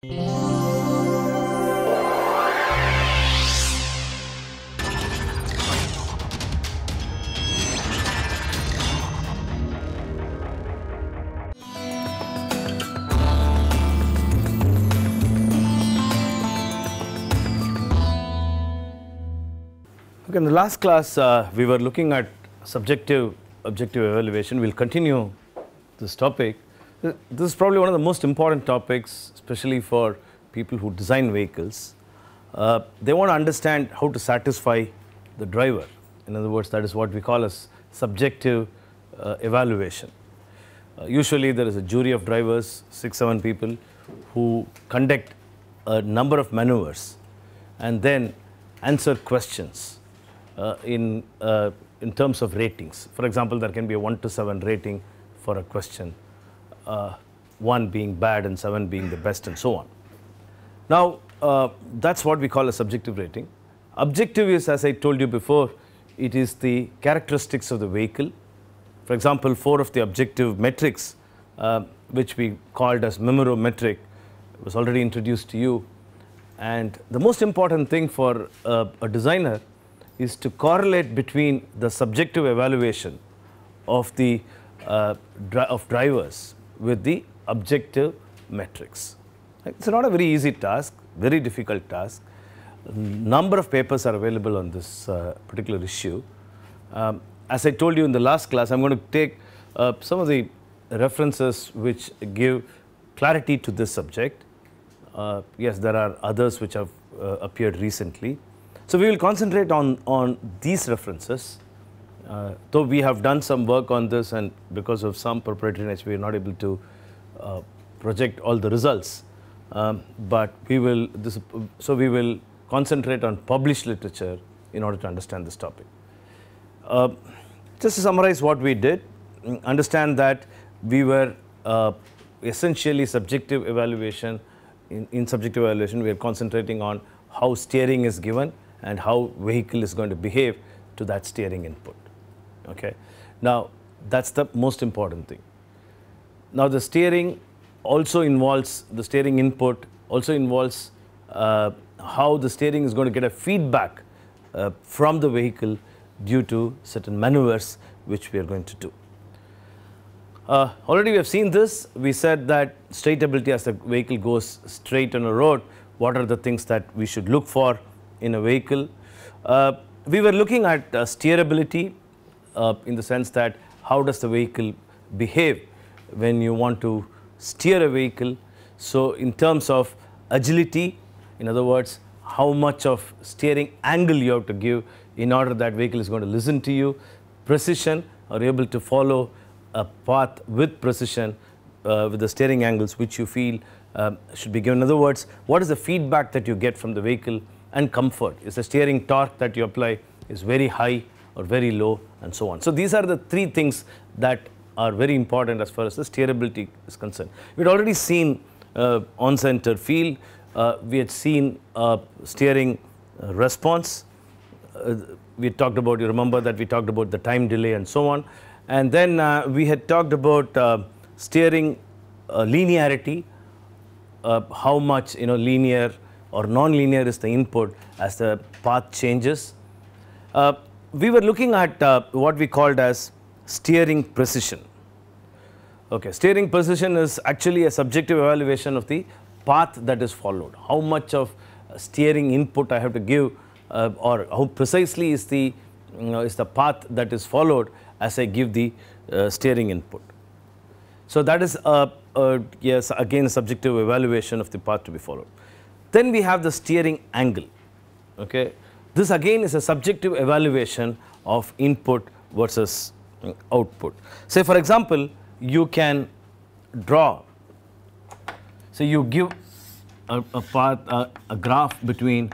Okay, in the last class, uh, we were looking at subjective objective evaluation. We'll continue this topic. This is probably one of the most important topics, especially for people who design vehicles. Uh, they want to understand how to satisfy the driver. In other words, that is what we call as subjective uh, evaluation. Uh, usually there is a jury of drivers, six, seven people, who conduct a number of maneuvers and then answer questions uh, in, uh, in terms of ratings. For example, there can be a one to seven rating for a question uh, 1 being bad and 7 being the best and so on. Now, uh, that's what we call a subjective rating. Objective is, as I told you before, it is the characteristics of the vehicle. For example, four of the objective metrics, uh, which we called as memorometric, was already introduced to you. And the most important thing for uh, a designer is to correlate between the subjective evaluation of the uh, of drivers with the objective metrics. It's not a very easy task, very difficult task. Number of papers are available on this uh, particular issue. Um, as I told you in the last class, I'm going to take uh, some of the references which give clarity to this subject. Uh, yes, there are others which have uh, appeared recently. So we will concentrate on, on these references uh, though we have done some work on this and because of some proprietariness, we are not able to uh, project all the results. Um, but we will, this, so we will concentrate on published literature in order to understand this topic. Uh, just to summarize what we did, understand that we were uh, essentially subjective evaluation. In, in subjective evaluation, we are concentrating on how steering is given and how vehicle is going to behave to that steering input. Okay. Now, that's the most important thing. Now, the steering also involves the steering input, also involves uh, how the steering is going to get a feedback uh, from the vehicle due to certain maneuvers which we are going to do. Uh, already we have seen this, we said that straightability as the vehicle goes straight on a road, what are the things that we should look for in a vehicle. Uh, we were looking at uh, steerability, uh, in the sense that how does the vehicle behave when you want to steer a vehicle. So, in terms of agility, in other words, how much of steering angle you have to give in order that vehicle is going to listen to you, precision, are able to follow a path with precision uh, with the steering angles which you feel um, should be given. In other words, what is the feedback that you get from the vehicle and comfort? Is the steering torque that you apply is very high or very low and so on. So these are the three things that are very important as far as the steerability is concerned. We had already seen uh, on-center field, uh, we had seen uh, steering uh, response, uh, we talked about, you remember that we talked about the time delay and so on. And then uh, we had talked about steering linearity, how much, you know, linear or non-linear is the input as the path changes we were looking at uh, what we called as steering precision. Okay, steering precision is actually a subjective evaluation of the path that is followed. How much of uh, steering input I have to give uh, or how precisely is the, you know, is the path that is followed as I give the uh, steering input. So that is a, a, yes, again subjective evaluation of the path to be followed. Then we have the steering angle. Okay this again is a subjective evaluation of input versus uh, output. Say for example, you can draw, so you give a, a path, a, a graph between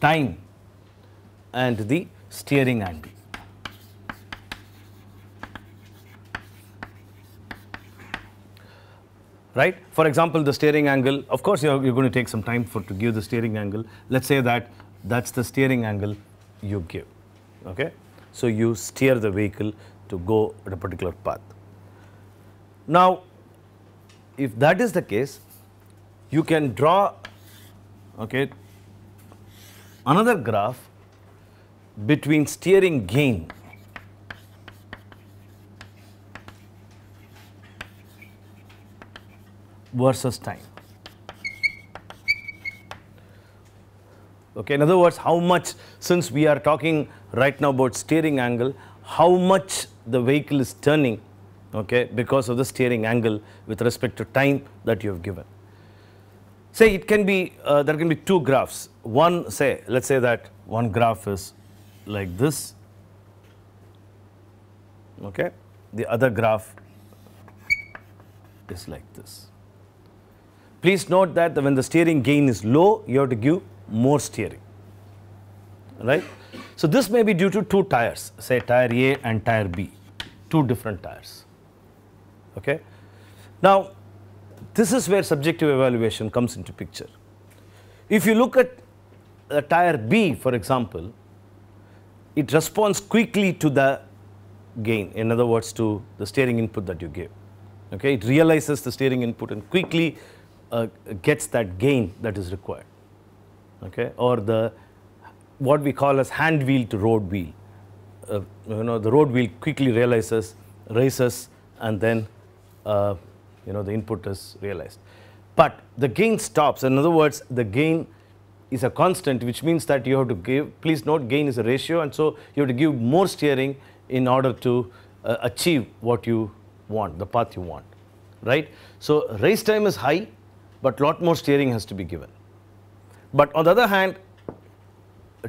time and the steering angle. Right? For example, the steering angle, of course, you're, you're going to take some time for to give the steering angle. Let's say that that's the steering angle you give. Okay? So you steer the vehicle to go at a particular path. Now, if that is the case, you can draw okay, another graph between steering gain versus time. Okay, in other words, how much, since we are talking right now about steering angle, how much the vehicle is turning, okay, because of the steering angle with respect to time that you have given. Say it can be, uh, there can be two graphs. One say, let's say that one graph is like this, okay, the other graph is like this. Please note that when the steering gain is low, you have to give more steering, right? So this may be due to two tires, say tire A and tire B, two different tires, okay? Now, this is where subjective evaluation comes into picture. If you look at a tire B, for example, it responds quickly to the gain, in other words, to the steering input that you give. Okay, it realizes the steering input and quickly uh, gets that gain that is required okay, or the what we call as hand wheel to road wheel. Uh, you know, the road wheel quickly realizes, races, and then uh, you know the input is realized. But the gain stops. In other words, the gain is a constant, which means that you have to give. Please note, gain is a ratio, and so you have to give more steering in order to uh, achieve what you want, the path you want, right? So race time is high, but lot more steering has to be given. But on the other hand,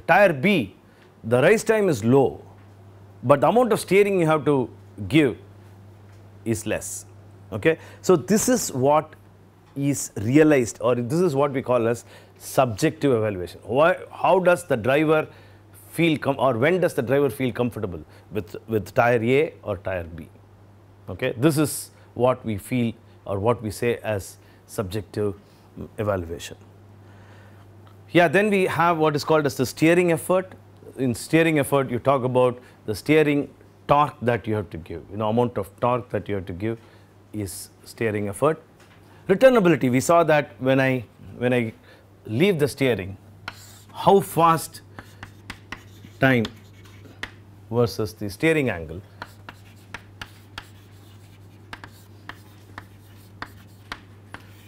tire B, the race time is low, but the amount of steering you have to give is less. Okay? So, this is what is realized or this is what we call as subjective evaluation. Why, how does the driver feel com or when does the driver feel comfortable with, with tire A or tire B? Okay? This is what we feel or what we say as subjective evaluation. Yeah, then we have what is called as the steering effort. In steering effort, you talk about the steering torque that you have to give, you know, amount of torque that you have to give is steering effort. Returnability, we saw that when I, when I leave the steering, how fast time versus the steering angle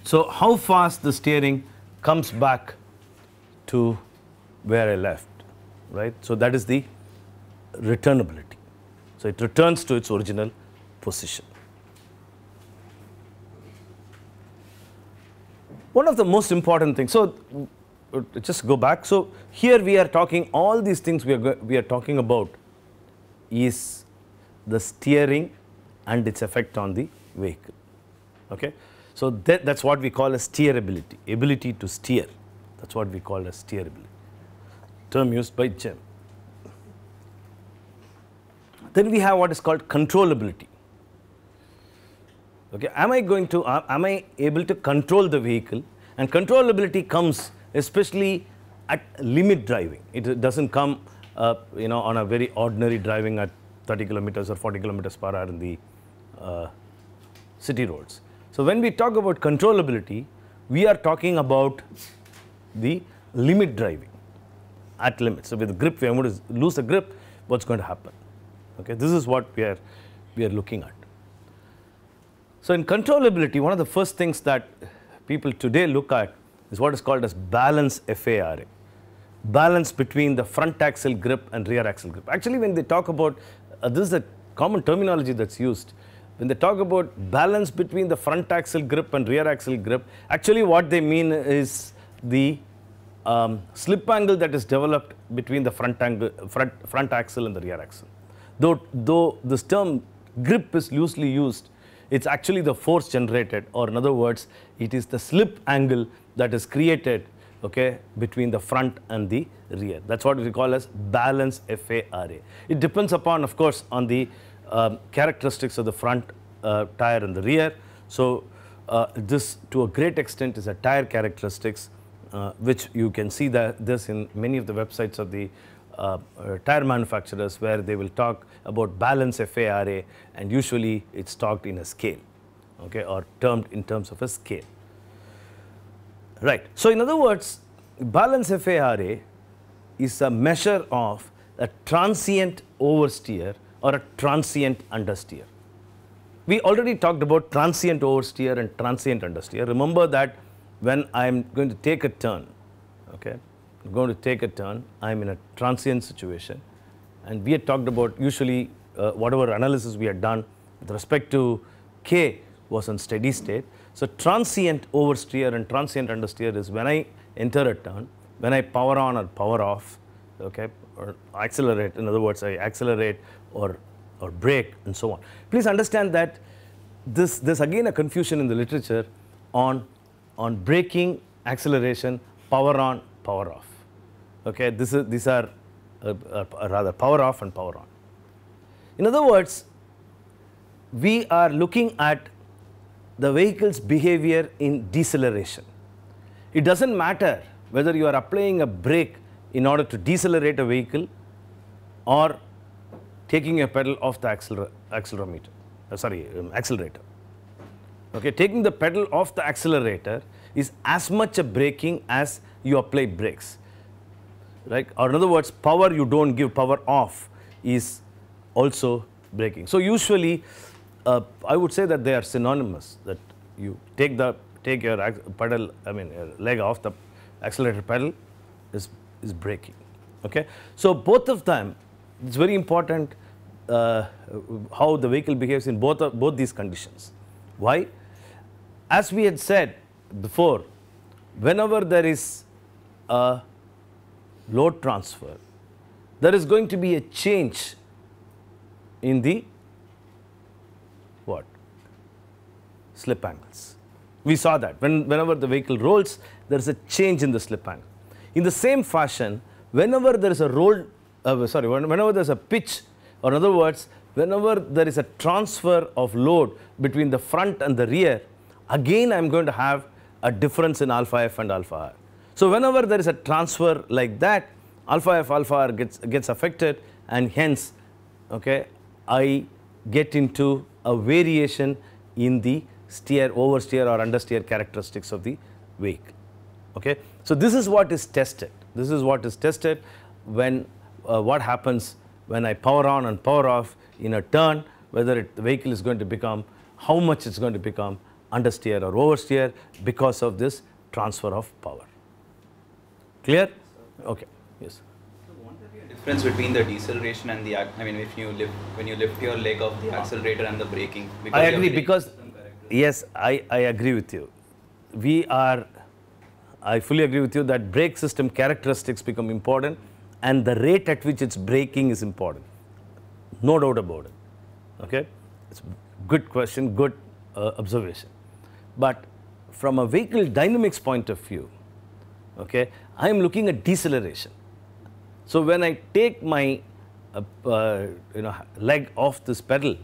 So, how fast the steering comes back to where I left, right? So that is the returnability. So it returns to its original position. One of the most important things, so uh, just go back. So here we are talking, all these things we are, we are talking about is the steering and its effect on the vehicle, okay? So that, that's what we call a steerability, ability to steer. That's what we call as steerability, term used by GEM. Then we have what is called controllability. Okay, am I going to, uh, am I able to control the vehicle? And controllability comes especially at limit driving. It doesn't come, uh, you know, on a very ordinary driving at 30 kilometers or 40 kilometers per hour in the uh, city roads. So when we talk about controllability, we are talking about the limit driving at limits. So with grip, we are going to lose the grip, what's going to happen? Okay, this is what we are, we are looking at. So in controllability, one of the first things that people today look at is what is called as balance FARA. Balance between the front axle grip and rear axle grip. Actually, when they talk about, uh, this is a common terminology that's used. When they talk about balance between the front axle grip and rear axle grip, actually what they mean is the um, slip angle that is developed between the front, angle, front, front axle and the rear axle. Though, though this term grip is loosely used, it is actually the force generated or in other words, it is the slip angle that is created okay, between the front and the rear. That is what we call as balance FARA. It depends upon of course on the um, characteristics of the front uh, tire and the rear. So, uh, this to a great extent is a tire characteristics uh, which you can see that this in many of the websites of the uh, uh tire manufacturers where they will talk about balance FARA and usually it's talked in a scale okay or termed in terms of a scale right so in other words balance FARA is a measure of a transient oversteer or a transient understeer we already talked about transient oversteer and transient understeer remember that when I'm going to take a turn, okay, I'm going to take a turn, I'm in a transient situation. And we had talked about usually uh, whatever analysis we had done with respect to K was on steady state. So transient oversteer and transient understeer is when I enter a turn, when I power on or power off, okay, or accelerate, in other words, I accelerate or, or brake and so on. Please understand that this, there's again a confusion in the literature on on braking, acceleration, power on, power off. Okay, this is, these are uh, uh, rather power off and power on. In other words, we are looking at the vehicle's behavior in deceleration. It does not matter whether you are applying a brake in order to decelerate a vehicle or taking a pedal off the accelerometer, uh, sorry, um, accelerator. Okay, taking the pedal off the accelerator is as much a braking as you apply brakes, right? Or in other words, power you don't give, power off is also braking. So usually, uh, I would say that they are synonymous. That you take the take your pedal, I mean leg off the accelerator pedal is is braking. Okay, so both of them, it's very important uh, how the vehicle behaves in both of, both these conditions. Why? As we had said before, whenever there is a load transfer, there is going to be a change in the what? Slip angles. We saw that when, whenever the vehicle rolls, there is a change in the slip angle. In the same fashion, whenever there is a roll, uh, sorry, whenever there is a pitch, or in other words, whenever there is a transfer of load between the front and the rear, again I'm going to have a difference in alpha f and alpha r. So whenever there is a transfer like that, alpha f, alpha r gets, gets affected and hence, okay, I get into a variation in the steer, oversteer or understeer characteristics of the wake. okay. So this is what is tested. This is what is tested when uh, what happens when I power on and power off in a turn, whether it, the vehicle is going to become, how much it's going to become understeer or oversteer because of this transfer of power. Clear? Okay. Yes. difference between the deceleration and the I mean if you lift when you lift your leg off the accelerator and the braking I agree because yes I, I agree with you we are I fully agree with you that brake system characteristics become important and the rate at which it's braking is important no doubt about it okay it's good question good uh, observation but from a vehicle dynamics point of view, okay, I am looking at deceleration. So when I take my uh, uh, you know leg off this pedal,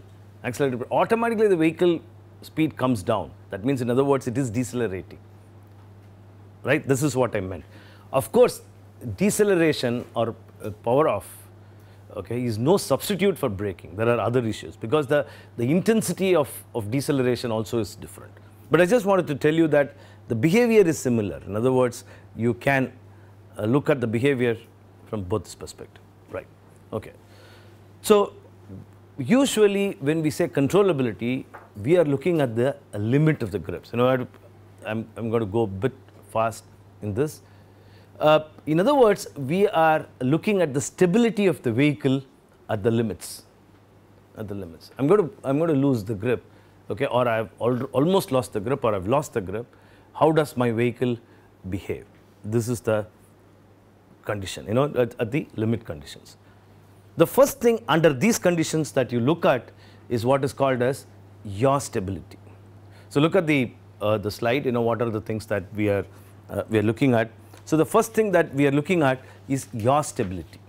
accelerator, automatically the vehicle speed comes down. That means, in other words, it is decelerating. Right? This is what I meant. Of course, deceleration or uh, power off okay, is no substitute for braking. There are other issues because the, the intensity of, of deceleration also is different. But I just wanted to tell you that the behavior is similar. In other words, you can uh, look at the behavior from both perspective, right? Okay. So usually when we say controllability, we are looking at the uh, limit of the grips. You know, I, am I'm going to go a bit fast in this. Uh, in other words, we are looking at the stability of the vehicle at the limits. At the limits, I'm going to I'm going to lose the grip okay, or I've al almost lost the grip or I've lost the grip, how does my vehicle behave? This is the condition, you know, at, at the limit conditions. The first thing under these conditions that you look at is what is called as yaw stability. So look at the, uh, the slide, you know, what are the things that we are, uh, we are looking at. So the first thing that we are looking at is yaw stability.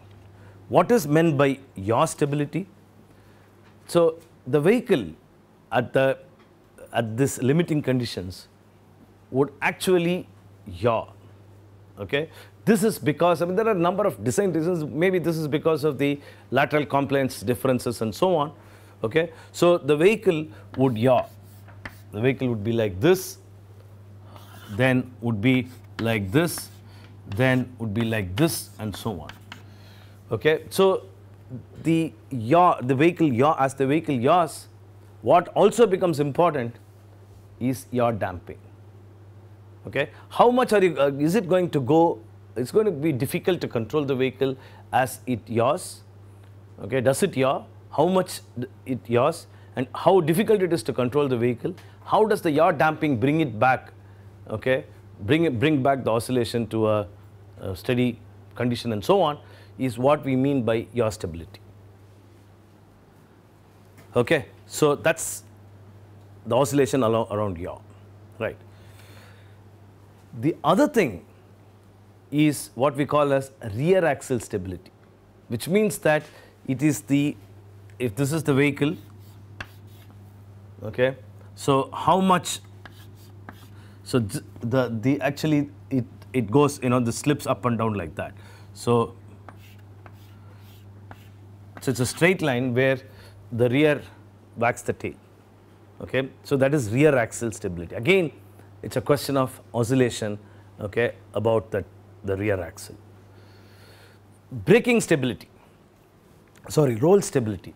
What is meant by yaw stability? So the vehicle at the at this limiting conditions would actually yaw. Okay, this is because I mean there are a number of design reasons. Maybe this is because of the lateral compliance differences and so on. Okay, so the vehicle would yaw. The vehicle would be like this, then would be like this, then would be like this, and so on. Okay, so the yaw, the vehicle yaw, as the vehicle yaws, what also becomes important is your damping. Okay, how much are you? Uh, is it going to go? It's going to be difficult to control the vehicle as it yaws. Okay, does it yaw? How much it yaws, and how difficult it is to control the vehicle? How does the yaw damping bring it back? Okay, bring it, bring back the oscillation to a, a steady condition and so on is what we mean by yaw stability. Okay. So, that is the oscillation around yaw, right. The other thing is what we call as rear axle stability, which means that it is the, if this is the vehicle, okay, so how much, so the, the actually it, it goes, you know, the slips up and down like that. So, so it's a straight line where the rear wags the tail. Okay, so that is rear axle stability. Again, it's a question of oscillation. Okay, about the the rear axle. Braking stability. Sorry, roll stability.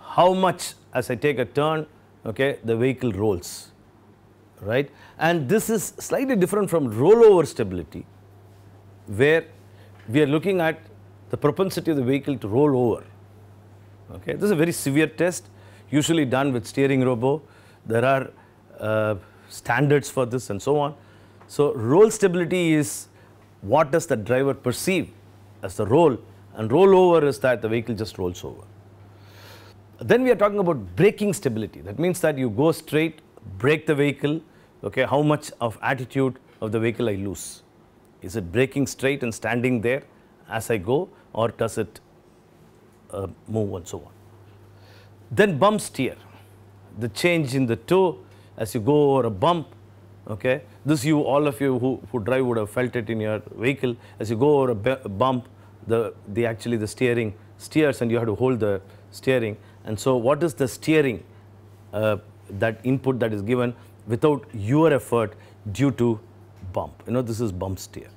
How much as I take a turn, okay, the vehicle rolls, right? And this is slightly different from rollover stability, where we are looking at the propensity of the vehicle to roll over. Okay, this is a very severe test usually done with steering robo. There are uh, standards for this and so on. So roll stability is what does the driver perceive as the roll, and rollover is that the vehicle just rolls over. Then we are talking about braking stability. That means that you go straight, brake the vehicle, okay, how much of attitude of the vehicle I lose. Is it braking straight and standing there as I go or does it uh, move and so on. Then bump steer, the change in the toe as you go over a bump, okay. This you, all of you who, who drive would have felt it in your vehicle. As you go over a bump, the, the actually the steering steers and you have to hold the steering. And so what is the steering, uh, that input that is given without your effort due to bump. You know, this is bump steer.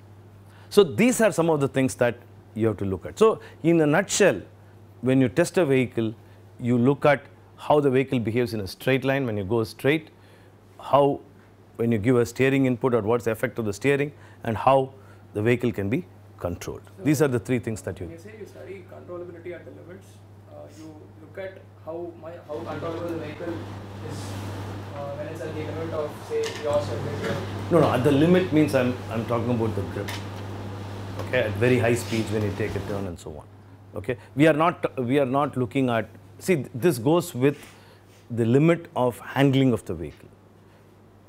So these are some of the things that you have to look at. So in a nutshell, when you test a vehicle, you look at how the vehicle behaves in a straight line when you go straight, how when you give a steering input or what's the effect of the steering and how the vehicle can be controlled. So These are the three things that you... you say you study controllability at the limits, uh, you look at how, my, how controllable the vehicle is uh, when it's at the limit of say your stability. No, no, at the limit means I'm, I'm talking about the grip. Okay, at very high speeds when you take a turn and so on. Okay, we are not, we are not looking at see, this goes with the limit of handling of the vehicle.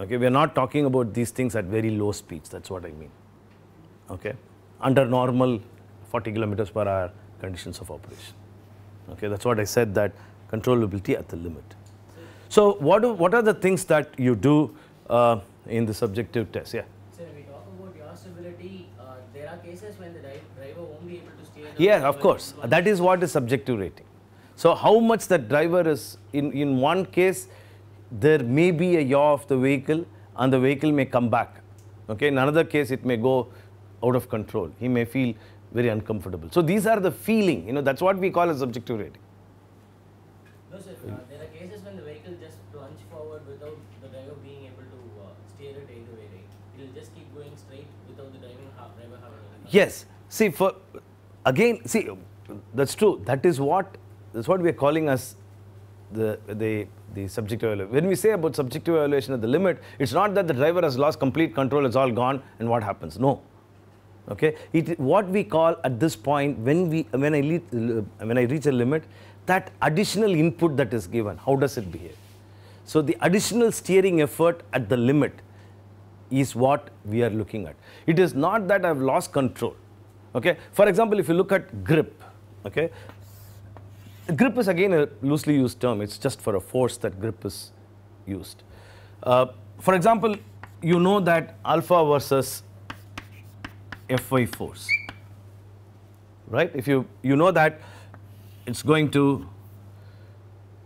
Okay, we are not talking about these things at very low speeds, that's what I mean. Okay, under normal 40 kilometers per hour conditions of operation. Okay, that's what I said that controllability at the limit. So, what, do, what are the things that you do uh, in the subjective test? Yeah. we talk about your uh, there are cases when the driver won't be able to Yeah, of course. That is what is subjective rating. So how much the driver is, in, in one case, there may be a yaw of the vehicle and the vehicle may come back. Okay, in another case, it may go out of control. He may feel very uncomfortable. So these are the feeling, you know, that's what we call a subjective rating. No, sir, uh, there are cases when the vehicle just plunge forward without the driver being able to uh, steer it either way, right? It will just keep going straight without the driver, driver having Yes. See, for again, see, that's true. That is what that's what we're calling as the, the, the subjective evaluation. When we say about subjective evaluation at the limit, it's not that the driver has lost complete control, it's all gone and what happens. No. Okay. It, what we call at this point, when, we, when, I lead, when I reach a limit, that additional input that is given, how does it behave? So the additional steering effort at the limit is what we are looking at. It is not that I have lost control. Okay. For example, if you look at grip, okay, grip is again a loosely used term. It's just for a force that grip is used. Uh, for example, you know that alpha versus Fy force, right? If you, you know that it's going to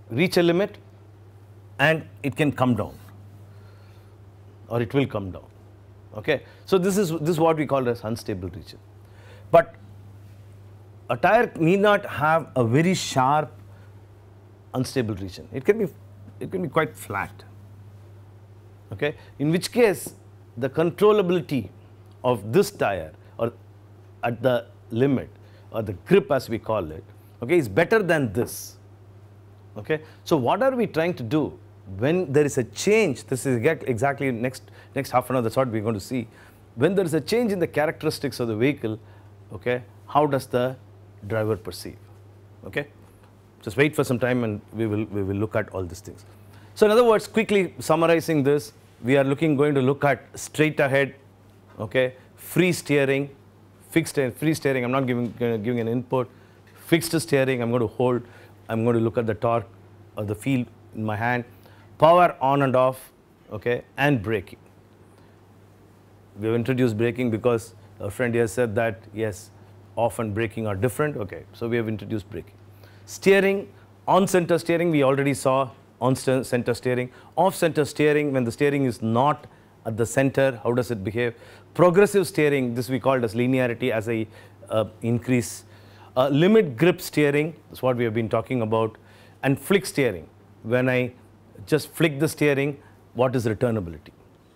reach a limit and it can come down or it will come down, okay? So this is, this is what we call as unstable region. But a tire need not have a very sharp unstable region. It can be, it can be quite flat, okay? In which case, the controllability of this tire or at the limit or the grip as we call it, okay, is better than this, okay? So what are we trying to do? When there is a change, this is exactly next, next half an hour, that's what we're going to see. When there is a change in the characteristics of the vehicle, okay, how does the driver perceive. Okay, just wait for some time and we will we will look at all these things. So in other words, quickly summarizing this, we are looking going to look at straight ahead, okay, free steering, fixed and free steering. I'm not giving giving an input. Fixed steering. I'm going to hold. I'm going to look at the torque or the field in my hand, power on and off, okay, and braking. We have introduced braking because a friend here said that yes, off and braking are different. Okay, so we have introduced braking. Steering, on-center steering, we already saw on-center steering. Off-center steering, when the steering is not at the center, how does it behave? Progressive steering, this we called as linearity as a uh, increase. Uh, limit grip steering That's what we have been talking about. And flick steering, when I just flick the steering, what is returnability?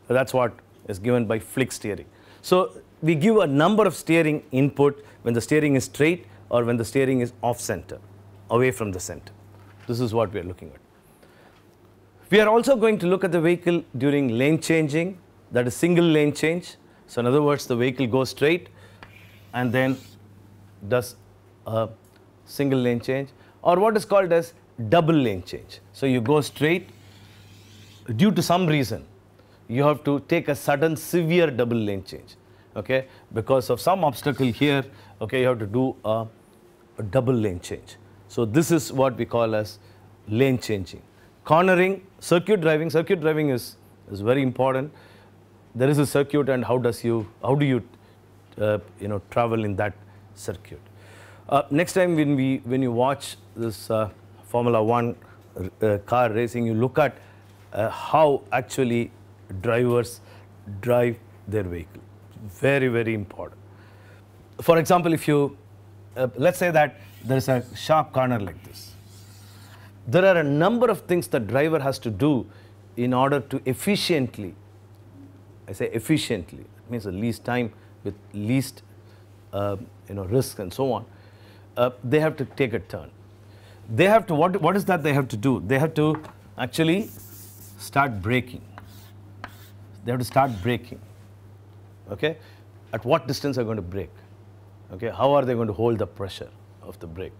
So that's what is given by flick steering. So we give a number of steering input when the steering is straight or when the steering is off center, away from the center. This is what we are looking at. We are also going to look at the vehicle during lane changing, that is single lane change. So in other words, the vehicle goes straight and then does a single lane change or what is called as double lane change. So you go straight due to some reason, you have to take a sudden severe double lane change, okay? Because of some obstacle here okay, you have to do a, a double lane change. So this is what we call as lane changing. Cornering, circuit driving, circuit driving is, is very important. There is a circuit and how does you, how do you, uh, you know, travel in that circuit. Uh, next time when we, when you watch this uh, Formula One uh, car racing, you look at uh, how actually drivers drive their vehicle. Very, very important for example, if you, uh, let's say that there is a sharp corner like this. There are a number of things the driver has to do in order to efficiently, I say efficiently, it means the least time with least uh, you know, risk and so on, uh, they have to take a turn. They have to, what, what is that they have to do? They have to actually start braking. They have to start braking. Okay? At what distance are going to brake? Okay, how are they going to hold the pressure of the brake?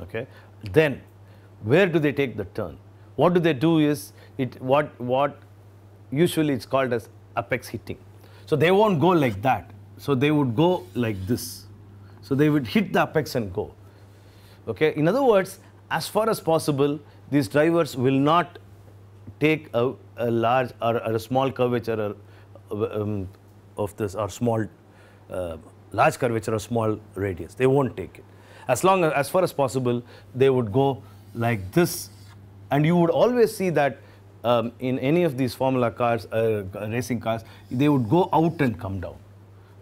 Okay, then where do they take the turn? What do they do is it what what usually it's called as apex hitting. So they won't go like that. So they would go like this. So they would hit the apex and go. Okay. In other words, as far as possible, these drivers will not take a, a large or, or, a small curvature or, um, of this or small uh, large curvature or small radius. They won't take it. As long as, as far as possible, they would go like this. And you would always see that um, in any of these formula cars, uh, uh, racing cars, they would go out and come down.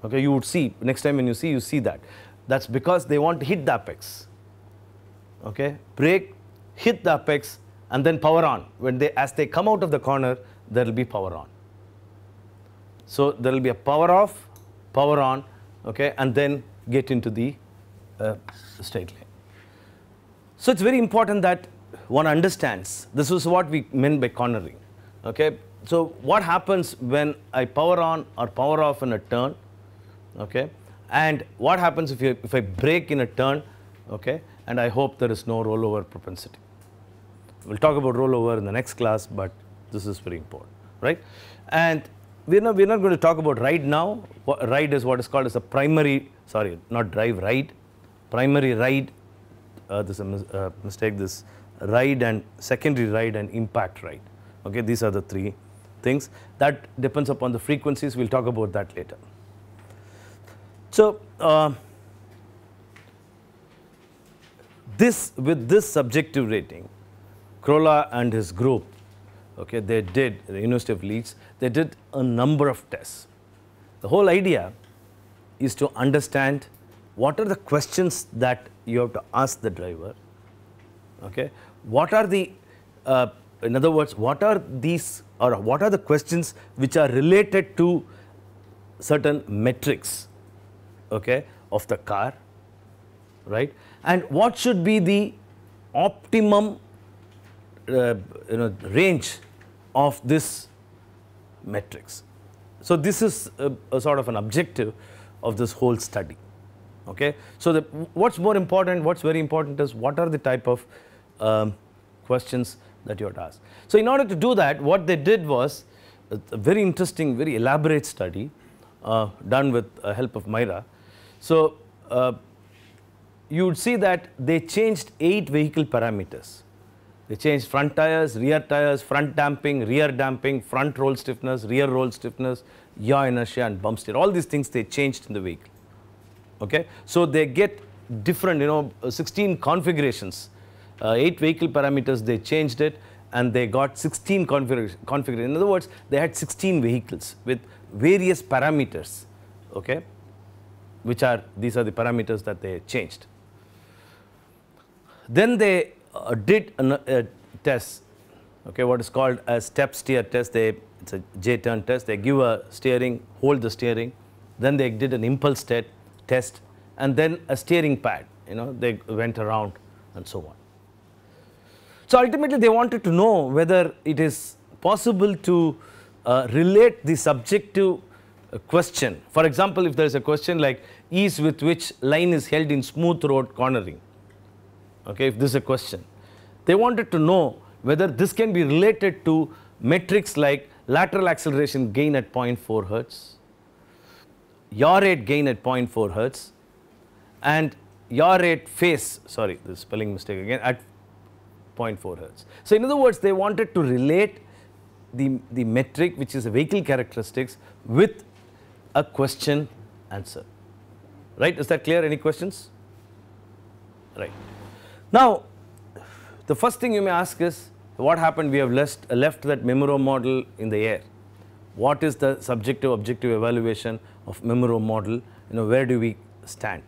Okay, you would see, next time when you see, you see that. That's because they want to hit the apex. Okay, brake, hit the apex, and then power on. When they, as they come out of the corner, there will be power on. So there will be a power off, power on, okay, and then get into the uh, straight line. So it's very important that one understands. This is what we meant by cornering, okay. So what happens when I power on or power off in a turn, okay, and what happens if, you, if I break in a turn, okay, and I hope there is no rollover propensity. We'll talk about rollover in the next class, but this is very important, right? And we're not, we're not going to talk about ride now. What, ride is what is called as a primary, sorry, not drive, ride. Primary ride, uh, this is a mis uh, mistake, this ride and secondary ride and impact ride. Okay, these are the three things. That depends upon the frequencies. We'll talk about that later. So, uh, this with this subjective rating, Krola and his group, okay, they did, the University of Leeds, they did a number of tests. The whole idea is to understand what are the questions that you have to ask the driver, okay? What are the, uh, in other words, what are these or what are the questions which are related to certain metrics, okay, of the car, right? And what should be the optimum, uh, you know, range of this metrics. So this is a, a sort of an objective of this whole study. Okay. So the, what's more important, what's very important is what are the type of um, questions that you're asked. So in order to do that, what they did was a, uh, a very interesting, very elaborate study uh, done with uh, help of Myra. So uh, you would see that they changed eight vehicle parameters. They changed front tires, rear tires, front damping, rear damping, front roll stiffness, rear roll stiffness, yaw inertia and bump steer. All these things they changed in the vehicle. Okay, so they get different, you know, uh, 16 configurations, uh, 8 vehicle parameters, they changed it and they got 16 configurations. in other words, they had 16 vehicles with various parameters, okay, which are, these are the parameters that they changed. Then they uh, did a, a uh, test, okay, what is called a step steer test. They it's a J turn test. They give a steering, hold the steering, then they did an impulse test, test, and then a steering pad. You know, they went around and so on. So ultimately, they wanted to know whether it is possible to uh, relate the subjective uh, question. For example, if there is a question like ease with which line is held in smooth road cornering, okay, if this is a question. They wanted to know whether this can be related to metrics like lateral acceleration gain at 0.4 hertz, yaw rate gain at 0.4 hertz and yaw rate phase, sorry the spelling mistake again at 0.4 hertz. So in other words they wanted to relate the, the metric which is a vehicle characteristics with a question answer, right. Is that clear? Any questions? Right. Now, the first thing you may ask is what happened we have left, left that Memoro model in the air. What is the subjective objective evaluation of Memoro model? You know, where do we stand?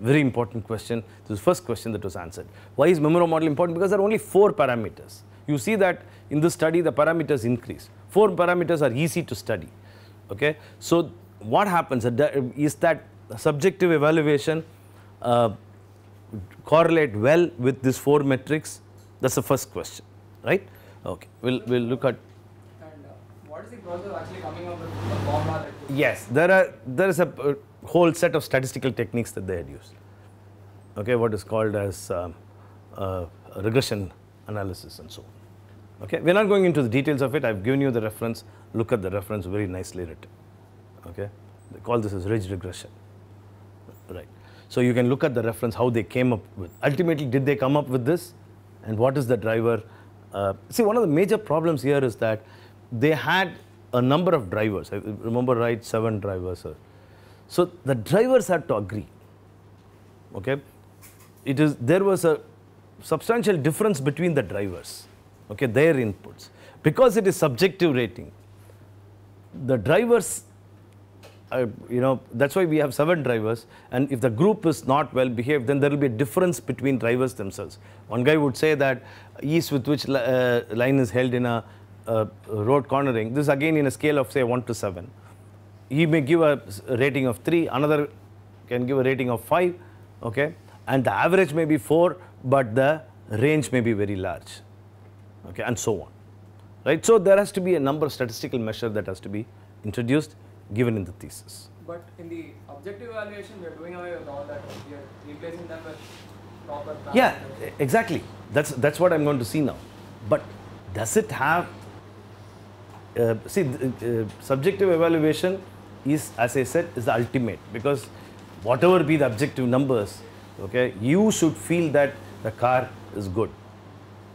Very important question. This is the first question that was answered. Why is Memoro model important? Because there are only four parameters. You see that in this study the parameters increase. Four parameters are easy to study. Okay. So what happens is that subjective evaluation uh, correlate well with these four metrics? That's the first question, right? Okay, we'll, we'll look at. And, uh, what is the process actually coming up with the formula? Yes, there are there is a uh, whole set of statistical techniques that they had used. Okay, what is called as um, uh, regression analysis and so on. Okay, we're not going into the details of it. I've given you the reference. Look at the reference very nicely written. Okay, they call this as ridge regression. Right. So you can look at the reference, how they came up with. Ultimately, did they come up with this? And what is the driver? Uh, see, one of the major problems here is that they had a number of drivers. I remember right, seven drivers. Sir. So the drivers had to agree. Okay, it is there was a substantial difference between the drivers. Okay, their inputs because it is subjective rating. The drivers you know, that's why we have seven drivers. And if the group is not well behaved, then there will be a difference between drivers themselves. One guy would say that ease with which uh, line is held in a uh, road cornering, this again in a scale of say 1 to 7. He may give a rating of 3, another can give a rating of 5, okay? And the average may be 4, but the range may be very large, okay? And so on, right? So there has to be a number statistical measure that has to be introduced given in the thesis. But in the objective evaluation, we are doing away with all that. We are replacing them with proper. Yeah, exactly. That's that's what I'm going to see now. But does it have? Uh, see, uh, subjective evaluation is, as I said, is the ultimate because whatever be the objective numbers, okay, you should feel that the car is good.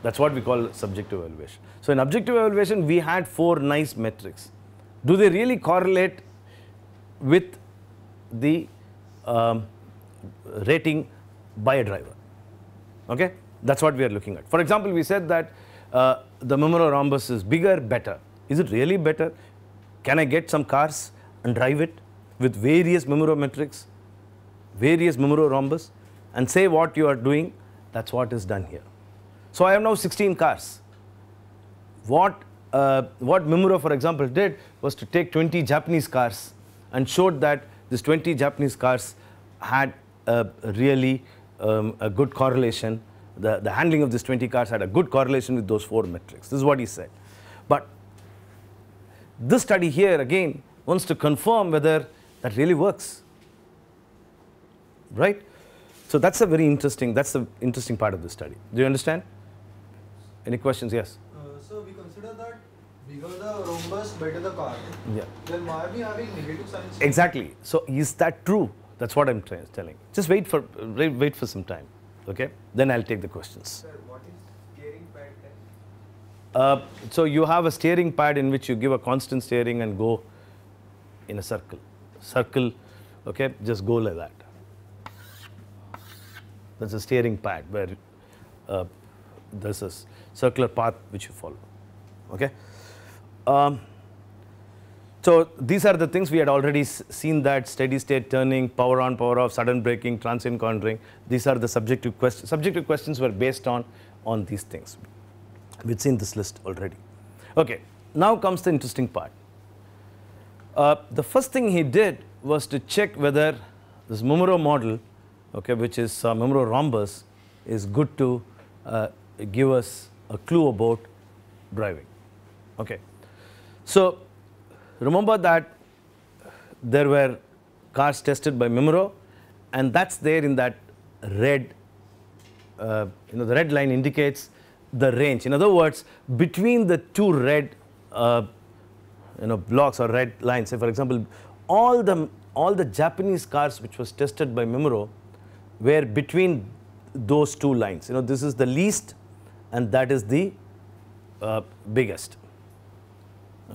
That's what we call subjective evaluation. So in objective evaluation, we had four nice metrics. Do they really correlate with the um, rating by a driver. Okay, that's what we are looking at. For example, we said that uh, the Memoro rhombus is bigger, better. Is it really better? Can I get some cars and drive it with various Memoro metrics, various Memoro rhombus and say what you are doing? That's what is done here. So I have now 16 cars. What, uh, what Memoro, for example, did was to take 20 Japanese cars and showed that these 20 Japanese cars had a really um, a good correlation. The, the handling of these 20 cars had a good correlation with those four metrics. This is what he said. But this study here again wants to confirm whether that really works. Right? So that's a very interesting, that's the interesting part of this study. Do you understand? Any questions? Yes the rhombus better the car. Yeah. Then why are we having negative signs? Exactly. So is that true? That's what I'm telling. Just wait for wait for some time, okay? Then I'll take the questions. what is steering pad? Uh, so you have a steering pad in which you give a constant steering and go in a circle, circle, okay? Just go like that. That's a steering pad where uh, there's a circular path which you follow, okay? Um, so these are the things we had already seen that steady state turning, power on, power off, sudden braking, transient cornering. These are the subjective questions. Subjective questions were based on, on these things. We've seen this list already. Okay, now comes the interesting part. Uh, the first thing he did was to check whether this Mumro model, okay, which is uh, rhombus, is good to uh, give us a clue about driving. Okay. So remember that there were cars tested by Mimuro, and that's there in that red, uh, you know, the red line indicates the range. In other words, between the two red, uh, you know, blocks or red lines, say for example, all the, all the Japanese cars which was tested by Mimuro were between those two lines. You know, this is the least and that is the uh, biggest.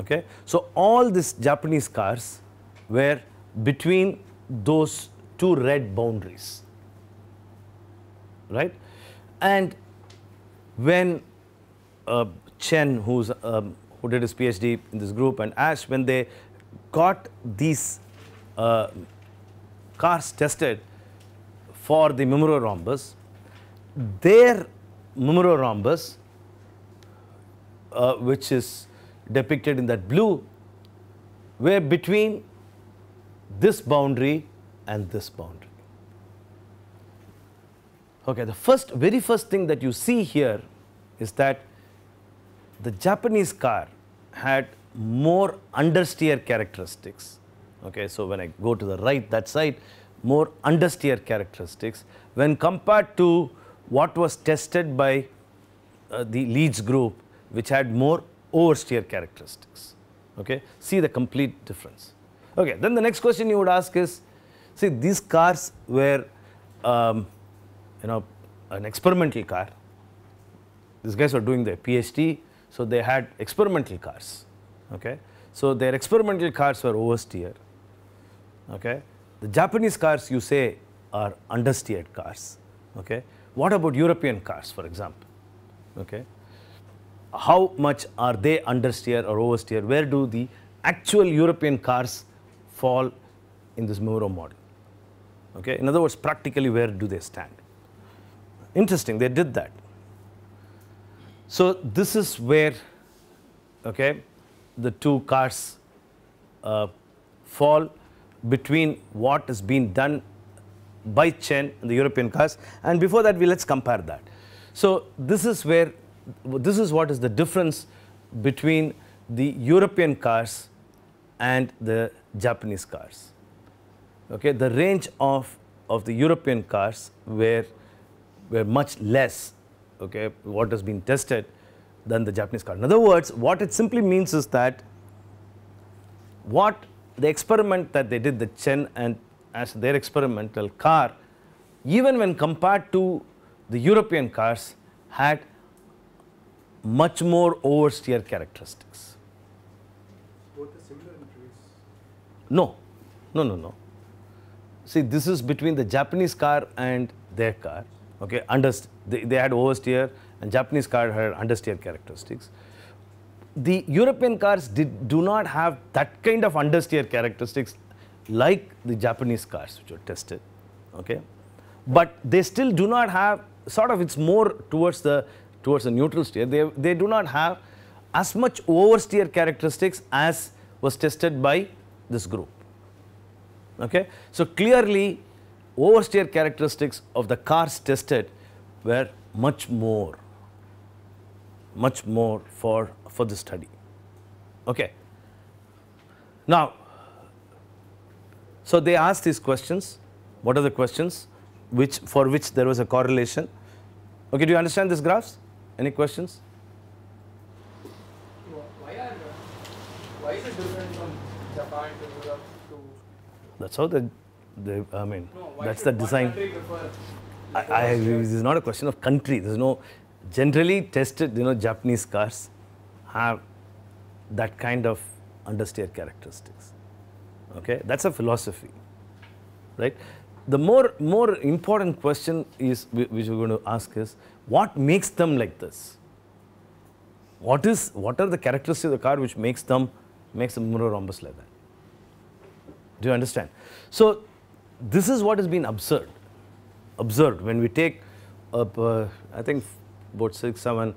Okay? So, all these Japanese cars were between those two red boundaries, right? And when uh, Chen, who's, um, who did his PhD in this group, and Ash, when they got these uh, cars tested for the Mimuro rhombus, their Mimuro rhombus, uh, which is depicted in that blue, were between this boundary and this boundary. Okay, the first, very first thing that you see here is that the Japanese car had more understeer characteristics. Okay, so when I go to the right, that side, more understeer characteristics when compared to what was tested by uh, the Leeds group, which had more oversteer characteristics. Okay, see the complete difference. Okay, then the next question you would ask is, see these cars were, um, you know, an experimental car. These guys were doing their PhD, so they had experimental cars. Okay, so their experimental cars were oversteer. Okay, the Japanese cars you say are understeered cars. Okay, what about European cars, for example? Okay, how much are they understeer or oversteer? Where do the actual European cars fall in this Muro model? Okay, in other words, practically where do they stand? Interesting, they did that. So this is where, okay, the two cars uh, fall between what is being done by Chen and the European cars. And before that, we let's compare that. So this is where this is what is the difference between the European cars and the Japanese cars. Okay, the range of, of the European cars were, were much less, okay, what has been tested than the Japanese car. In other words, what it simply means is that what the experiment that they did, the Chen and as their experimental car, even when compared to the European cars, had much more oversteer characteristics. No, no, no, no. See, this is between the Japanese car and their car. Okay, Underst they, they had oversteer and Japanese car had understeer characteristics. The European cars did, do not have that kind of understeer characteristics like the Japanese cars which were tested. Okay, but they still do not have sort of it's more towards the towards a neutral steer, they, they do not have as much oversteer characteristics as was tested by this group. Okay? So, clearly oversteer characteristics of the cars tested were much more, much more for, for the study. Okay. Now, so they asked these questions. What are the questions which for which there was a correlation? Okay, do you understand these graphs? Any questions? Why, are, why is it different from Japan to Europe That's how the, the I mean, no, that's the design. Prefer, prefer I, I, this is not a question of country. There's no generally tested. You know, Japanese cars have that kind of understeer characteristics. Okay, that's a philosophy, right? the more, more important question is, which we're going to ask is, what makes them like this? What is, what are the characteristics of the car which makes them, makes a rhombus like that? Do you understand? So, this is what has been observed, observed when we take up, uh, I think about six, seven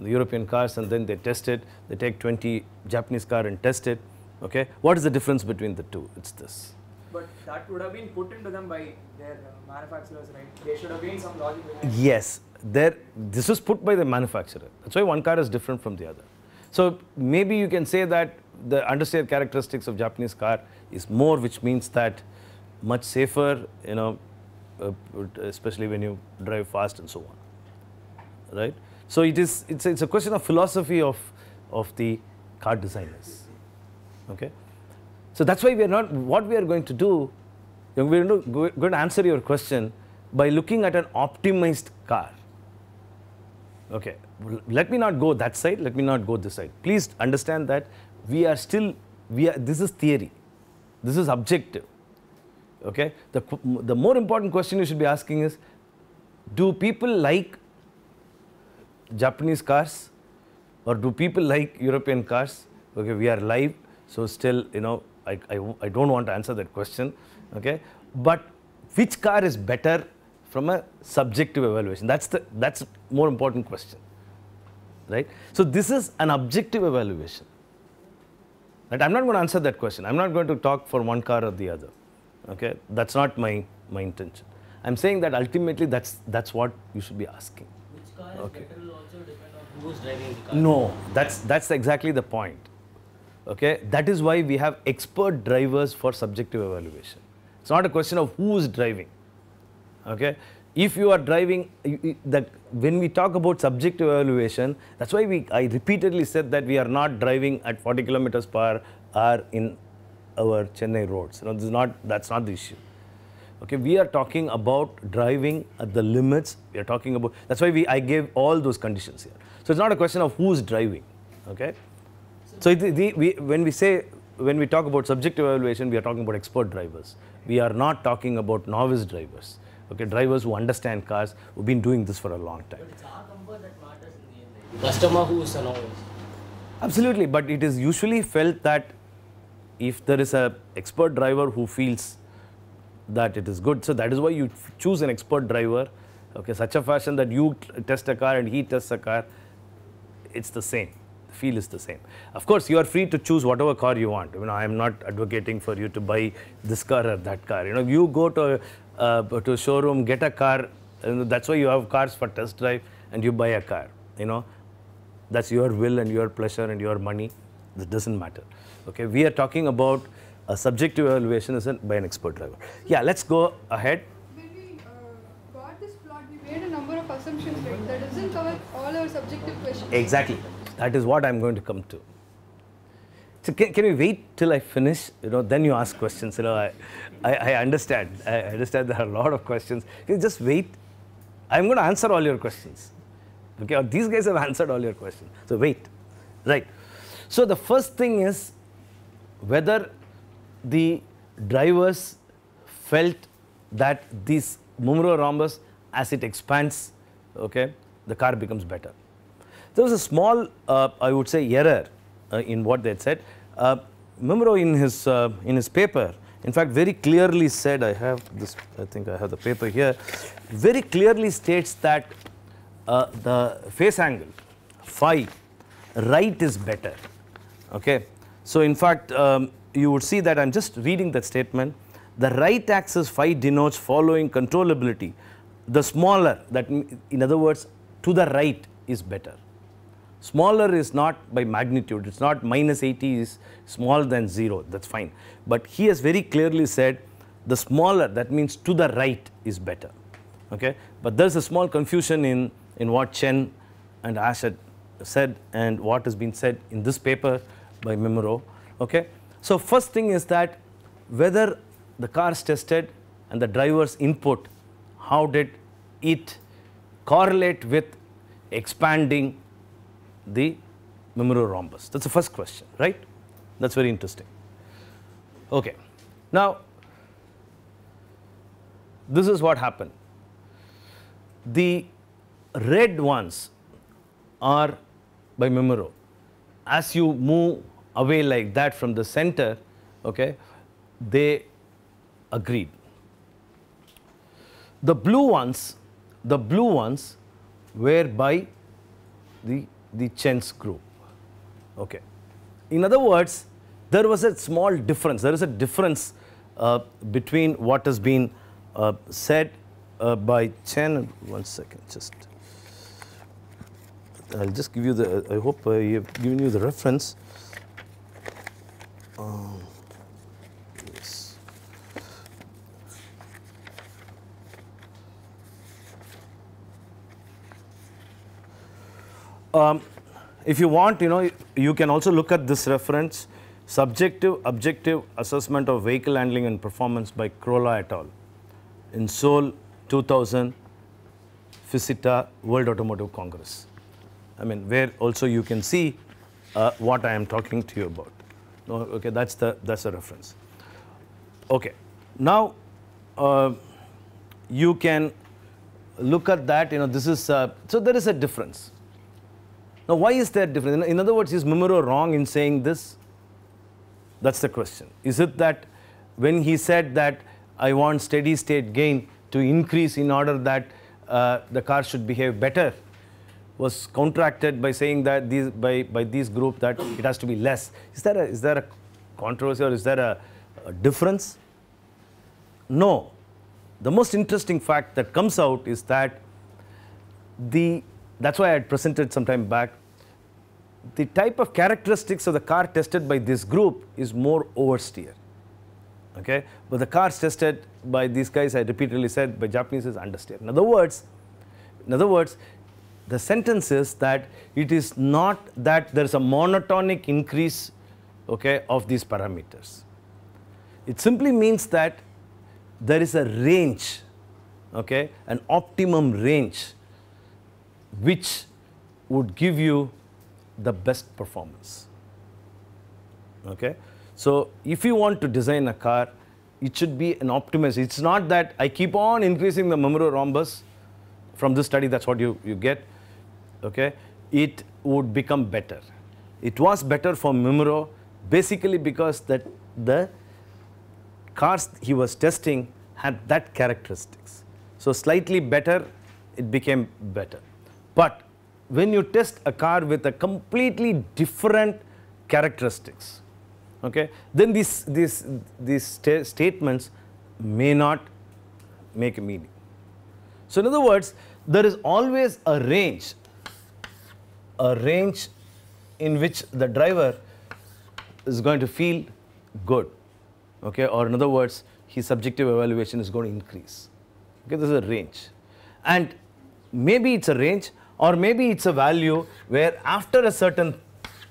European cars and then they test it, they take 20 Japanese car and test it, okay? What is the difference between the two? It's this but that would have been put into them by their uh, manufacturers, right? They should have been some logic behind. Yes, there. This was put by the manufacturer. That's why one car is different from the other. So maybe you can say that the understeer characteristics of Japanese car is more, which means that much safer. You know, uh, especially when you drive fast and so on, right? So it is. It's it's a question of philosophy of of the car designers. Okay. So that's why we are not, what we are going to do, we are going to answer your question by looking at an optimized car. Okay, let me not go that side, let me not go this side. Please understand that we are still, we are, this is theory, this is objective. Okay, the, the more important question you should be asking is, do people like Japanese cars or do people like European cars? Okay, we are live, so still, you know, I, I, I don't want to answer that question, okay? But which car is better from a subjective evaluation? That's the that's more important question, right? So this is an objective evaluation. Right? I'm not going to answer that question. I'm not going to talk for one car or the other, okay? That's not my my intention. I'm saying that ultimately that's that's what you should be asking. Which car okay. is better will also depend on who's driving the car. No, that's that's exactly the point. Okay, that is why we have expert drivers for subjective evaluation. It's not a question of who is driving. Okay, if you are driving, that when we talk about subjective evaluation, that's why we I repeatedly said that we are not driving at 40 kilometers per hour in our Chennai roads. know, this is not that's not the issue. Okay, we are talking about driving at the limits. We are talking about that's why we I gave all those conditions here. So it's not a question of who's driving. Okay. So the, the, we, when we say, when we talk about subjective evaluation, we are talking about expert drivers. We are not talking about novice drivers. Okay, drivers who understand cars, who've been doing this for a long time. But it's our number that matters in the end. Customer who is a novice. Absolutely, but it is usually felt that if there is a expert driver who feels that it is good, so that is why you choose an expert driver, okay, such a fashion that you test a car and he tests a car, it's the same feel is the same. Of course, you are free to choose whatever car you want. You know, I am not advocating for you to buy this car or that car. You know, you go to a, uh, to a showroom, get a car. that's why you have cars for test drive, and you buy a car. You know, that's your will and your pleasure and your money. That doesn't matter. Okay, we are talking about a subjective evaluation is by an expert driver. Yeah, let's go ahead. Uh, we made a number of assumptions, right? That doesn't cover all our subjective questions. Exactly. That is what I'm going to come to. So can, can we wait till I finish? You know, then you ask questions. You know, I, I, I understand. I understand there are a lot of questions. just wait? I'm going to answer all your questions. Okay, or these guys have answered all your questions. So wait. Right. So the first thing is whether the drivers felt that this Mumro rhombus, as it expands, okay, the car becomes better. There was a small, uh, I would say, error uh, in what they had said. Uh, Mimro in his, uh, in his paper, in fact, very clearly said, I have this, I think I have the paper here, very clearly states that the face angle, phi, right is better. Okay. So, in fact, um, you would see that I am just reading that statement. The right axis phi denotes following controllability. The smaller, that in other words, to the right is better. Smaller is not by magnitude, it's not minus 80 is smaller than 0, that's fine. But he has very clearly said the smaller, that means to the right is better, okay. But there's a small confusion in, in what Chen and Ash had said and what has been said in this paper by Memoro, okay. So first thing is that whether the car is tested and the driver's input, how did it correlate with expanding the rhombus. That's the first question, right? That's very interesting. Okay. Now, this is what happened. The red ones are by memoro. As you move away like that from the center, okay, they agreed. The blue ones, the blue ones were by the the Chen's group. Okay. In other words, there was a small difference. There is a difference uh, between what has been uh, said uh, by Chen. One second, just. I'll just give you the, I hope I have given you the reference. Um, um, if you want, you know, you can also look at this reference, Subjective Objective Assessment of Vehicle Handling and Performance by Krola et al. in Seoul 2000, FISITA World Automotive Congress. I mean, where also you can see uh, what I am talking to you about. No, okay, that's the, that's a reference. Okay, now uh, you can look at that, you know, this is, uh, so there is a difference. Now, why is there difference? In other words, is Mimero wrong in saying this? That's the question. Is it that when he said that I want steady state gain to increase in order that uh, the car should behave better, was contracted by saying that these, by, by these group that it has to be less. Is there a, is there a controversy or is there a, a difference? No. The most interesting fact that comes out is that the that's why I had presented some time back the type of characteristics of the car tested by this group is more oversteer. Okay? But the cars tested by these guys, I repeatedly said, by Japanese is understeer. In other words, in other words, the sentence is that it is not that there is a monotonic increase okay, of these parameters. It simply means that there is a range, okay, an optimum range which would give you the best performance. Okay? So if you want to design a car, it should be an optimized. It's not that I keep on increasing the memuro rhombus. From this study, that's what you, you get. Okay? It would become better. It was better for memuro basically because that the cars he was testing had that characteristics. So slightly better, it became better. But when you test a car with a completely different characteristics, okay, then these, these, these statements may not make a meaning. So in other words, there is always a range, a range in which the driver is going to feel good, okay, or in other words, his subjective evaluation is going to increase. Okay, this is a range. And maybe it's a range or maybe it's a value where after a certain,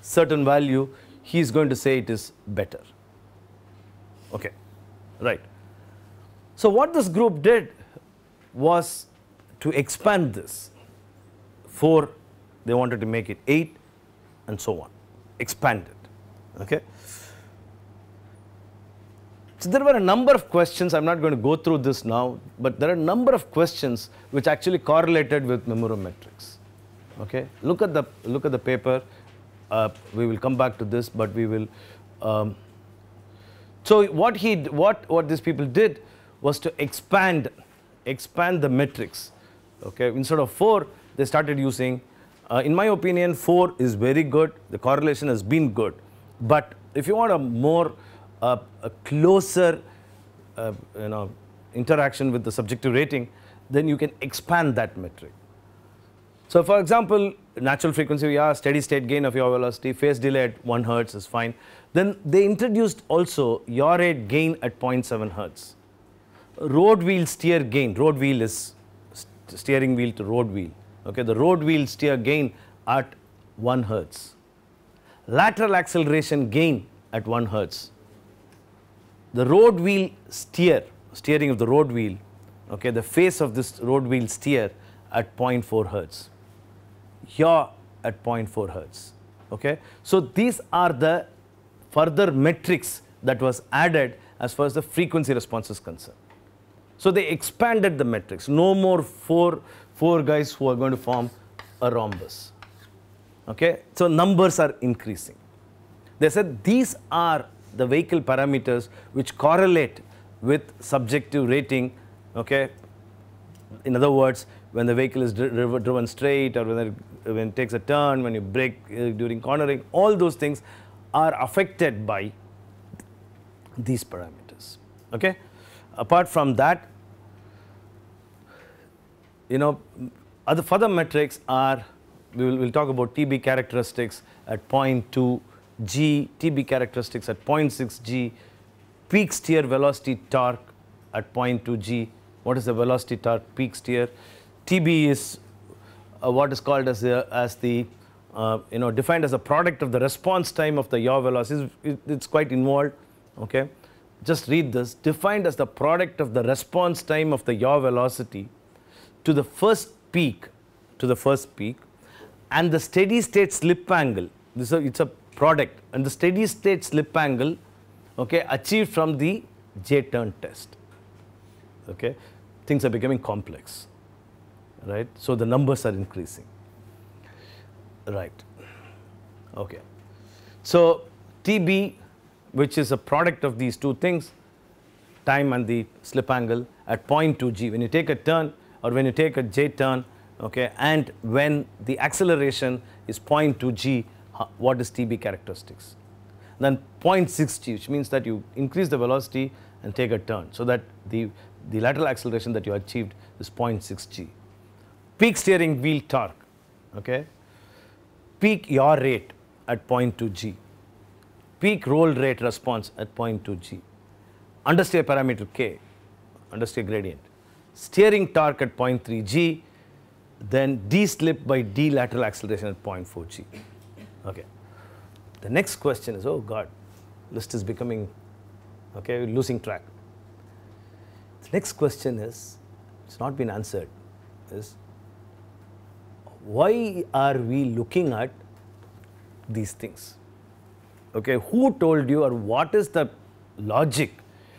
certain value, he is going to say it is better. Okay, right. So what this group did was to expand this. 4, they wanted to make it 8 and so on, expand it. Okay. So there were a number of questions, I'm not going to go through this now, but there are a number of questions which actually correlated with memory metrics. Okay, look at the look at the paper. Uh, we will come back to this, but we will. Um, so what he what what these people did was to expand expand the metrics. Okay, instead of four, they started using. Uh, in my opinion, four is very good. The correlation has been good, but if you want a more uh, a closer, uh, you know, interaction with the subjective rating, then you can expand that metric. So for example, natural frequency we are steady state gain of yaw velocity, phase delay at 1 hertz is fine. Then they introduced also yaw rate gain at 0.7 hertz. Road wheel steer gain, road wheel is st steering wheel to road wheel, okay, the road wheel steer gain at 1 hertz. Lateral acceleration gain at 1 hertz. The road wheel steer, steering of the road wheel, okay, the face of this road wheel steer at 0.4 hertz here at 0.4 hertz. Okay. So these are the further metrics that was added as far as the frequency response is concerned. So they expanded the metrics. No more four, four guys who are going to form a rhombus. Okay. So numbers are increasing. They said these are the vehicle parameters which correlate with subjective rating. Okay. In other words, when the vehicle is dri driven straight or whether when it takes a turn, when you break uh, during cornering, all those things are affected by these parameters. Okay? Apart from that, you know, other further metrics are, we will we'll talk about TB characteristics at 0.2 G, TB characteristics at 0.6 G, peak steer velocity torque at 0.2 G, what is the velocity torque peak steer? TB is uh, what is called as, as the uh, you know defined as a product of the response time of the yaw velocity. It's, it's quite involved. Okay, just read this. Defined as the product of the response time of the yaw velocity to the first peak, to the first peak, and the steady state slip angle. This is it's a product and the steady state slip angle, okay, achieved from the J turn test. Okay, things are becoming complex right? So the numbers are increasing, right? Okay. So TB, which is a product of these two things, time and the slip angle at 0.2 g. When you take a turn or when you take a j turn, okay, and when the acceleration is 0.2 g, what is TB characteristics? Then 0.6 g, which means that you increase the velocity and take a turn, so that the the lateral acceleration that you achieved is 0.6 g peak steering wheel torque, okay? peak yaw rate at 0.2 g, peak roll rate response at 0.2 g, understeer parameter k, understeer gradient, steering torque at 0.3 g, then d slip by d lateral acceleration at 0.4 g. Okay. The next question is, oh God, list is becoming, okay, losing track. The next question is, it's not been answered, is why are we looking at these things? Okay, who told you or what is the logic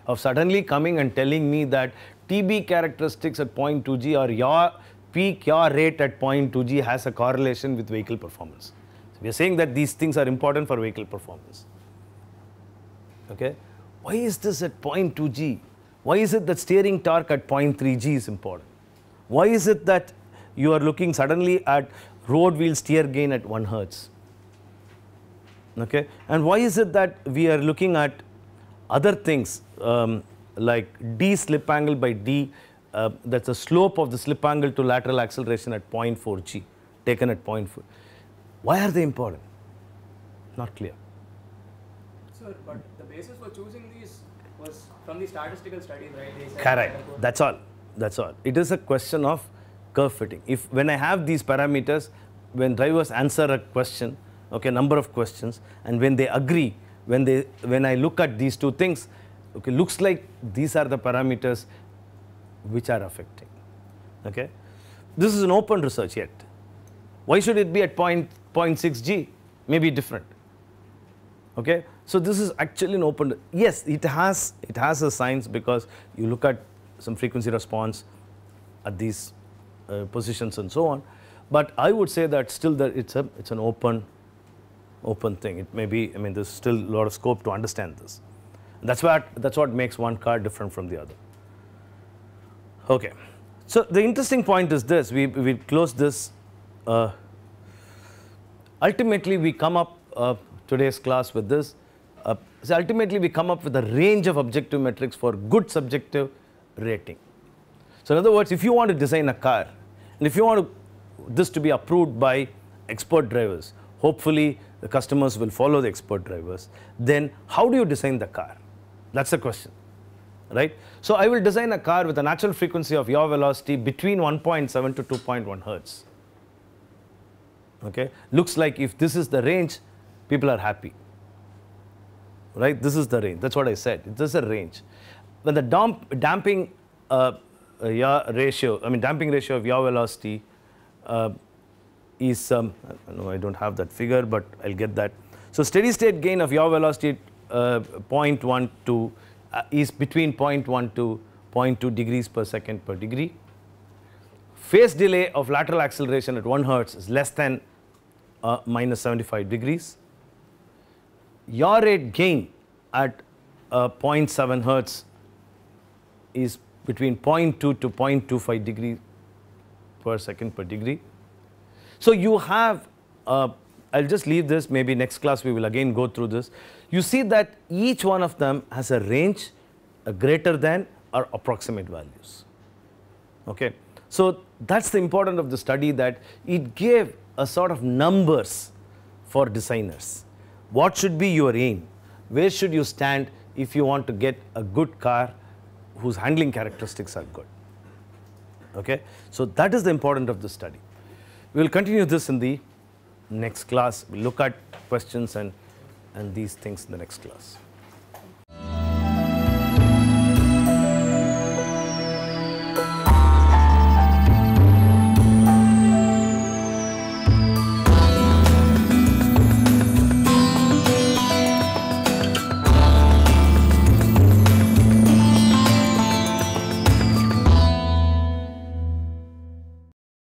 of suddenly coming and telling me that TB characteristics at 0.2G or your peak your rate at 0.2G has a correlation with vehicle performance. So, we are saying that these things are important for vehicle performance. Okay? Why is this at 0.2G? Why is it that steering torque at 0.3G is important? Why is it that you are looking suddenly at road wheel steer gain at 1 hertz. Okay? And why is it that we are looking at other things um, like d slip angle by d uh, that is the slope of the slip angle to lateral acceleration at 0.4 g taken at 0.4. Why are they important? Not clear. Sir, but the basis for choosing these was from the statistical studies, right? Correct. That's all. That's all. It is a question of curve fitting. If when I have these parameters, when drivers answer a question, okay, number of questions, and when they agree, when they when I look at these two things, okay, looks like these are the parameters which are affecting. Okay, this is an open research yet. Why should it be at point 0.6 g? Maybe different. Okay, so this is actually an open. Yes, it has it has a science because you look at some frequency response at these uh, positions and so on. But I would say that still that it's a it's an open open thing. It may be I mean there's still a lot of scope to understand this. And that's what that's what makes one card different from the other. Okay. So the interesting point is this, we, we close this, uh, ultimately we come up uh, today's class with this, uh, so ultimately we come up with a range of objective metrics for good subjective rating. So in other words, if you want to design a car, and if you want to, this to be approved by expert drivers, hopefully the customers will follow the expert drivers, then how do you design the car? That's the question, right? So I will design a car with a natural frequency of yaw velocity between 1.7 to 2.1 hertz. Okay, looks like if this is the range, people are happy, right? This is the range. That's what I said. This is a range. When the damp, damping uh, uh, yaw ratio, I mean damping ratio of yaw velocity uh, is, um, no I do not have that figure but I will get that. So steady state gain of yaw velocity uh, 0.1 to uh, is between 0.1 to 0.2 degrees per second per degree. Phase delay of lateral acceleration at 1 hertz is less than uh, minus 75 degrees. Yaw rate gain at uh, 0.7 hertz is between 0.2 to 0.25 degree per second per degree. So you have, uh, I'll just leave this, maybe next class we will again go through this. You see that each one of them has a range a uh, greater than or approximate values. Okay. So that's the importance of the study that it gave a sort of numbers for designers. What should be your aim? Where should you stand if you want to get a good car whose handling characteristics are good. Okay? So that is the importance of this study. We will continue this in the next class. We will look at questions and, and these things in the next class.